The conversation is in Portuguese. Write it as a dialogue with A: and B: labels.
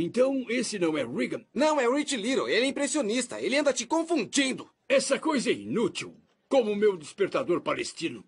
A: Então, esse não é Regan? Não, é Rich Little. Ele é impressionista. Ele anda te confundindo. Essa coisa é inútil. Como meu despertador palestino.